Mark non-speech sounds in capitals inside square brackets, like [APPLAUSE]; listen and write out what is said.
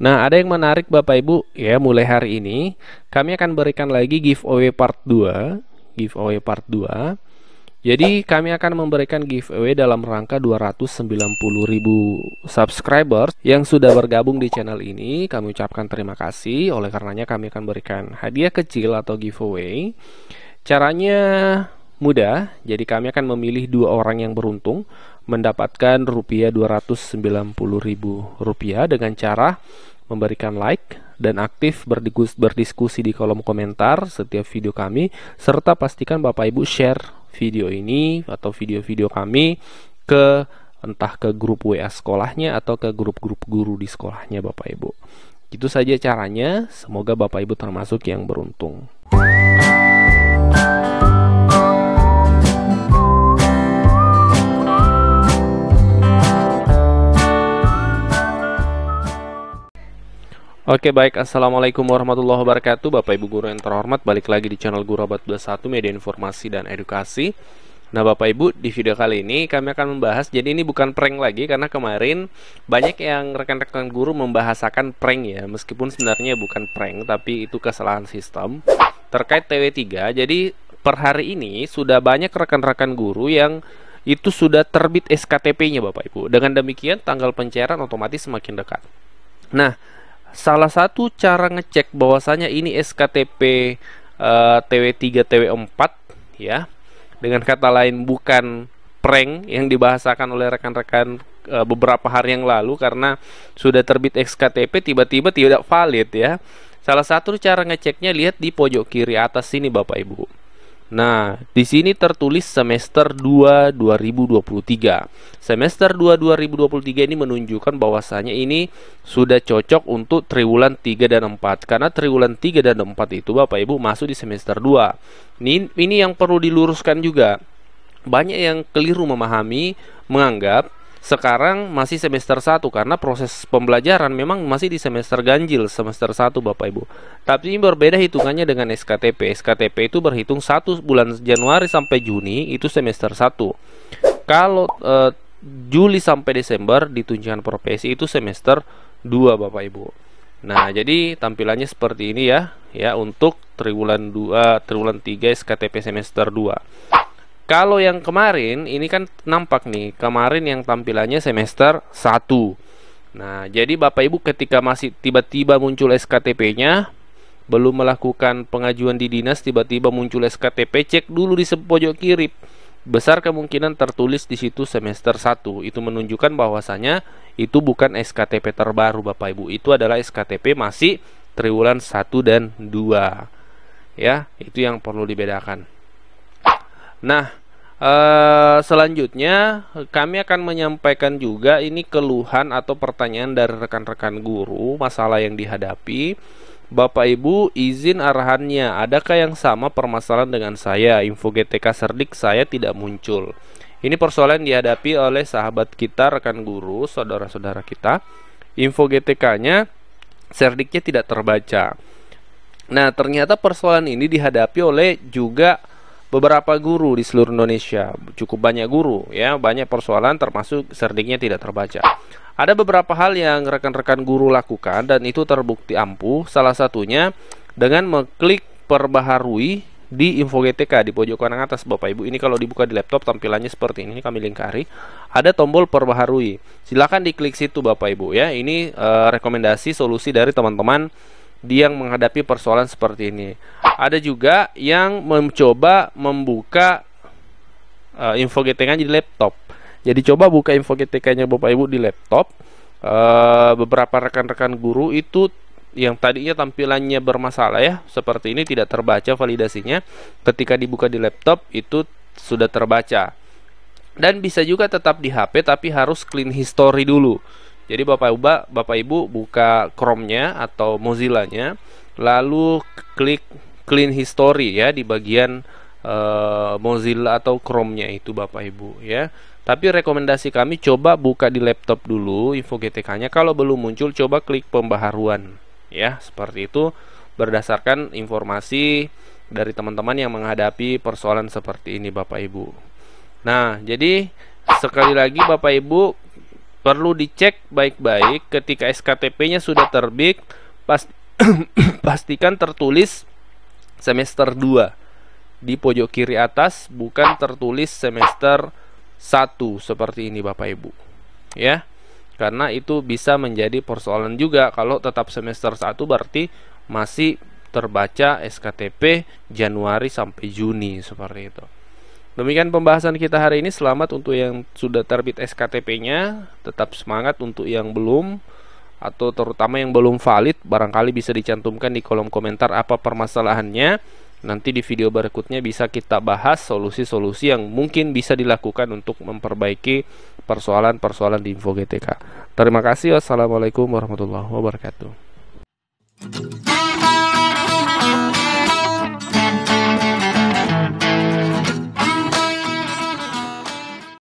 Nah, ada yang menarik Bapak Ibu, ya mulai hari ini kami akan berikan lagi giveaway part 2, giveaway part 2. Jadi kami akan memberikan giveaway dalam rangka 290.000 subscribers yang sudah bergabung di channel ini. Kami ucapkan terima kasih. Oleh karenanya kami akan berikan hadiah kecil atau giveaway. Caranya mudah, jadi kami akan memilih dua orang yang beruntung mendapatkan rupiah 290 ribu rupiah dengan cara memberikan like dan aktif berdiskusi di kolom komentar setiap video kami serta pastikan Bapak Ibu share video ini atau video-video kami ke entah ke grup WA sekolahnya atau ke grup-grup guru di sekolahnya Bapak Ibu. Itu saja caranya, semoga Bapak Ibu termasuk yang beruntung. Oke baik, Assalamualaikum warahmatullahi wabarakatuh Bapak Ibu Guru yang terhormat, balik lagi di channel Guru Abad 21 Media Informasi dan Edukasi Nah Bapak Ibu, di video kali ini kami akan membahas Jadi ini bukan prank lagi, karena kemarin banyak yang rekan-rekan guru membahasakan prank ya Meskipun sebenarnya bukan prank, tapi itu kesalahan sistem Terkait TW3, jadi per hari ini sudah banyak rekan-rekan guru yang itu sudah terbit SKTP-nya Bapak Ibu Dengan demikian tanggal pencairan otomatis semakin dekat Nah, salah satu cara ngecek bahwasanya ini SKTP uh, eh, TW3 TW4 ya. Dengan kata lain bukan prank yang dibahasakan oleh rekan-rekan e, beberapa hari yang lalu karena sudah terbit SKTP tiba-tiba tidak valid ya. Salah satu cara ngeceknya lihat di pojok kiri atas sini Bapak Ibu. Nah, di sini tertulis semester 2 2023. Semester 2 2023 ini menunjukkan bahwasanya ini sudah cocok untuk triwulan 3 dan 4 karena triwulan 3 dan 4 itu Bapak Ibu masuk di semester 2. Ini ini yang perlu diluruskan juga. Banyak yang keliru memahami menganggap sekarang masih semester 1 karena proses pembelajaran memang masih di semester ganjil semester 1 Bapak Ibu. Tapi ini berbeda hitungannya dengan SKTP. SKTP itu berhitung 1 bulan Januari sampai Juni itu semester 1. Kalau e, Juli sampai Desember di tunjangan profesi itu semester 2 Bapak Ibu. Nah, jadi tampilannya seperti ini ya, ya untuk triwulan 2, triwulan 3 SKTP semester 2. Kalau yang kemarin ini kan nampak nih, kemarin yang tampilannya semester 1. Nah, jadi Bapak Ibu ketika masih tiba-tiba muncul SKTP-nya, belum melakukan pengajuan di dinas tiba-tiba muncul SKTP, cek dulu di sepojok kiri. Besar kemungkinan tertulis di situ semester 1. Itu menunjukkan bahwasanya itu bukan SKTP terbaru Bapak Ibu. Itu adalah SKTP masih triwulan 1 dan 2. Ya, itu yang perlu dibedakan. Nah, Uh, selanjutnya kami akan menyampaikan juga ini keluhan atau pertanyaan dari rekan-rekan guru masalah yang dihadapi. Bapak Ibu izin arahannya, adakah yang sama permasalahan dengan saya? Info GTK Serdik saya tidak muncul. Ini persoalan dihadapi oleh sahabat kita, rekan guru, saudara-saudara kita. Info GTK-nya Serdiknya tidak terbaca. Nah, ternyata persoalan ini dihadapi oleh juga beberapa guru di seluruh Indonesia, cukup banyak guru ya, banyak persoalan termasuk serdiknya tidak terbaca. Ada beberapa hal yang rekan-rekan guru lakukan dan itu terbukti ampuh, salah satunya dengan mengklik perbaharui di info GTK di pojok kanan atas Bapak Ibu. Ini kalau dibuka di laptop tampilannya seperti ini, kami lingkari. Ada tombol perbaharui. Silahkan diklik situ Bapak Ibu ya. Ini uh, rekomendasi solusi dari teman-teman dia yang menghadapi persoalan seperti ini. Ada juga yang mencoba membuka uh, info GTK di laptop. Jadi coba buka info GTK-nya Bapak Ibu di laptop. Uh, beberapa rekan-rekan guru itu yang tadinya tampilannya bermasalah ya, seperti ini tidak terbaca validasinya. Ketika dibuka di laptop itu sudah terbaca. Dan bisa juga tetap di HP tapi harus clean history dulu. Jadi Bapak Ibu, Bapak Ibu buka Chrome-nya atau Mozilla-nya, lalu klik clean history ya di bagian uh, Mozilla atau Chrome-nya itu Bapak Ibu ya. Tapi rekomendasi kami coba buka di laptop dulu info GTK-nya. Kalau belum muncul coba klik pembaharuan ya. Seperti itu berdasarkan informasi dari teman-teman yang menghadapi persoalan seperti ini Bapak Ibu. Nah, jadi sekali lagi Bapak Ibu Perlu dicek baik-baik ketika SKTP-nya sudah terbit, past [CLEARS THROAT] pastikan tertulis semester 2 di pojok kiri atas bukan tertulis semester 1 seperti ini Bapak Ibu. Ya. Karena itu bisa menjadi persoalan juga kalau tetap semester 1 berarti masih terbaca SKTP Januari sampai Juni seperti itu. Demikian pembahasan kita hari ini. Selamat untuk yang sudah terbit SKTP-nya, tetap semangat untuk yang belum atau terutama yang belum valid barangkali bisa dicantumkan di kolom komentar apa permasalahannya. Nanti di video berikutnya bisa kita bahas solusi-solusi yang mungkin bisa dilakukan untuk memperbaiki persoalan-persoalan di Info GTK. Terima kasih. Wassalamualaikum warahmatullahi wabarakatuh.